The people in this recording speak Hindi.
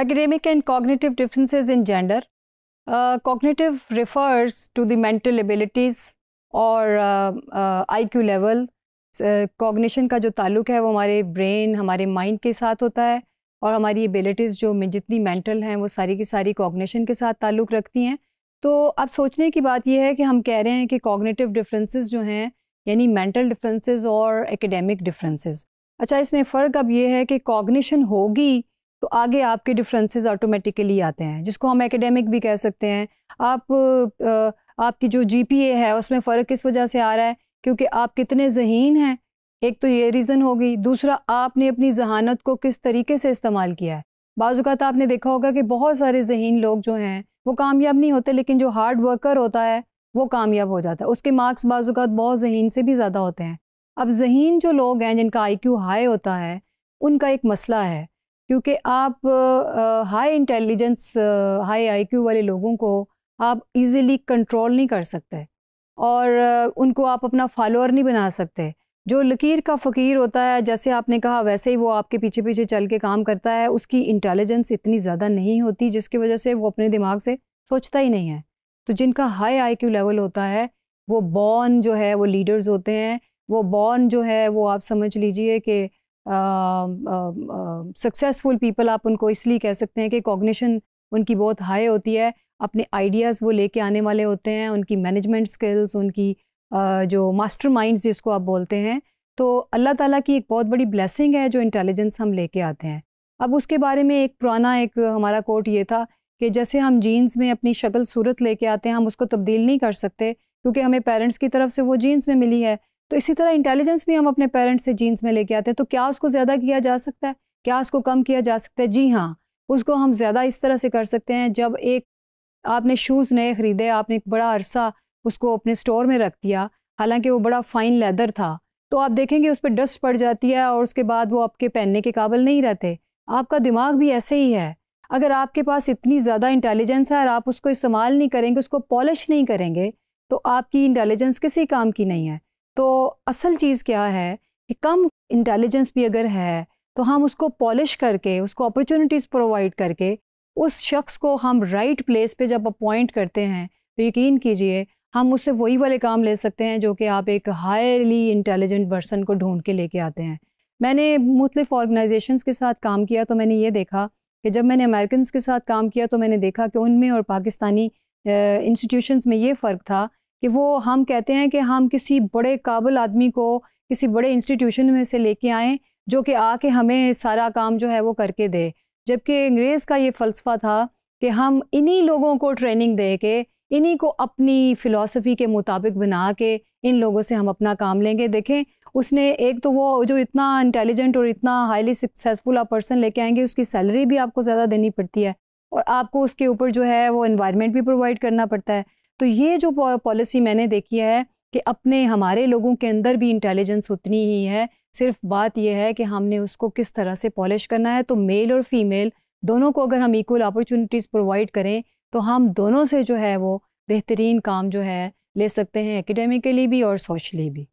academic and cognitive differences in gender. Uh, cognitive refers to the mental abilities और आई क्यू लेवल कॉग्निशन का जो ताल्लुक है वो हमारे ब्रेन हमारे माइंड के साथ होता है और हमारी एबिलिटीज़ जो जितनी मेंटल हैं वो सारी की सारी कॉग्निशन के साथ ताल्लुक़ रखती हैं तो अब सोचने की बात यह है कि हम कह रहे हैं कि कॉग्निटिव डिफरेंसेस जो हैं यानी मेंटल डिफरेंसेस और एकेडमिक डिफरेंसेस अच्छा इसमें फ़र्क अब ये है कि कॉग्निशन होगी तो आगे आपके डिफरेंसेस ऑटोमेटिकली आते हैं जिसको हम एकेडमिक भी कह सकते हैं आप आपकी जो जीपीए है उसमें फ़र्क इस वजह से आ रहा है क्योंकि आप कितने जहीन हैं एक तो ये रीज़न होगी दूसरा आपने अपनी जहानत को किस तरीके से इस्तेमाल किया है बाजूकात आपने देखा होगा कि बहुत सारे जहीन लोग जो हैं वो कामयाब नहीं होते लेकिन जो हार्ड वर्कर होता है वो कामयाब हो जाता है उसके मार्क्स बाज़ात बहुत जहीन से भी ज़्यादा होते हैं अब जहीन जो लोग हैं जिनका आई क्यू हाई होता है उनका एक मसला है क्योंकि आप हाई इंटेलिजेंस हाई आईक्यू वाले लोगों को आप इजीली कंट्रोल नहीं कर सकते और uh, उनको आप अपना फॉलोअर नहीं बना सकते जो लकीर का फ़कीर होता है जैसे आपने कहा वैसे ही वो आपके पीछे पीछे चल के काम करता है उसकी इंटेलिजेंस इतनी ज़्यादा नहीं होती जिसकी वजह से वो अपने दिमाग से सोचता ही नहीं है तो जिनका हाई आईक्यू लेवल होता है वो बॉर्न जो है वो लीडर्स होते हैं वो बॉर्न जो है वो आप समझ लीजिए कि सक्सेसफुल पीपल आप उनको इसलिए कह सकते हैं कि कॉग्निशन उनकी बहुत हाई होती है अपने आइडियाज़ वो लेके आने वाले होते हैं उनकी मैनेजमेंट स्किल्स उनकी uh, जो मास्टर माइंड जिसको आप बोलते हैं तो अल्लाह ताला की एक बहुत बड़ी ब्लेसिंग है जो इंटेलिजेंस हम लेके आते हैं अब उसके बारे में एक पुराना एक हमारा कोट ये था कि जैसे हम जीन्स में अपनी शक्ल सूरत लेके आते हैं हम उसको तब्दील नहीं कर सकते क्योंकि हमें पेरेंट्स की तरफ से वो जीन्स में मिली है तो इसी तरह इंटेलिजेंस भी हम अपने पेरेंट्स से जीन्स में लेके आते हैं तो क्या उसको ज़्यादा किया जा सकता है क्या उसको कम किया जा सकता है जी हाँ उसको हम ज़्यादा इस तरह से कर सकते हैं जब एक आपने शूज़ नए ख़रीदे आपने एक बड़ा अरसा उसको अपने स्टोर में रख दिया हालांकि वो बड़ा फ़ाइन लेदर था तो आप देखेंगे उस पर डस्ट पड़ जाती है और उसके बाद वो आपके पहनने के काबिल नहीं रहते आपका दिमाग भी ऐसे ही है अगर आपके पास इतनी ज़्यादा इंटेलिजेंस है और आप उसको इस्तेमाल नहीं करेंगे उसको पॉलिश नहीं करेंगे तो आपकी इंटेलिजेंस किसी काम की नहीं है तो असल चीज़ क्या है कि कम इंटेलिजेंस भी अगर है तो हम उसको पॉलिश करके उसको अपॉर्चुनिटीज़ प्रोवाइड करके उस शख्स को हम राइट प्लेस पे जब अपॉइंट करते हैं तो यकीन कीजिए हम उससे वही वाले काम ले सकते हैं जो कि आप एक हाईली इंटेलिजेंट पर्सन को ढूंढ के लेके आते हैं मैंने मुख्तफ ऑर्गेनाइजेशंस के साथ काम किया तो मैंने ये देखा कि जब मैंने अमेरिकन के साथ काम किया तो मैंने देखा कि उनमें और पाकिस्तानी इंस्टीट्यूशंस में ये फ़र्क था कि वो हम कहते हैं कि हम किसी बड़े काबिल आदमी को किसी बड़े इंस्टीट्यूशन में से लेके आएँ जो कि आके हमें सारा काम जो है वो करके दे जबकि अंग्रेज़ का ये फ़लसफ़ा था कि हम इन्हीं लोगों को ट्रेनिंग दे के इन्हीं को अपनी फ़िलासफ़ी के मुताबिक बना के इन लोगों से हम अपना काम लेंगे देखें उसने एक तो वो जो इतना इंटेलिजेंट और इतना हाईली सक्सेसफुल आप पर्सन लेके आएंगे उसकी सैलरी भी आपको ज़्यादा देनी पड़ती है और आपको उसके ऊपर जो है वो इन्वायरमेंट भी प्रोवाइड करना पड़ता है तो ये जो पॉलिसी मैंने देखी है कि अपने हमारे लोगों के अंदर भी इंटेलिजेंस उतनी ही है सिर्फ बात यह है कि हमने उसको किस तरह से पॉलिश करना है तो मेल और फीमेल दोनों को अगर हम इक्वल अपॉर्चुनिटीज़ प्रोवाइड करें तो हम दोनों से जो है वो बेहतरीन काम जो है ले सकते हैं एकेडमिकली भी और सोशली भी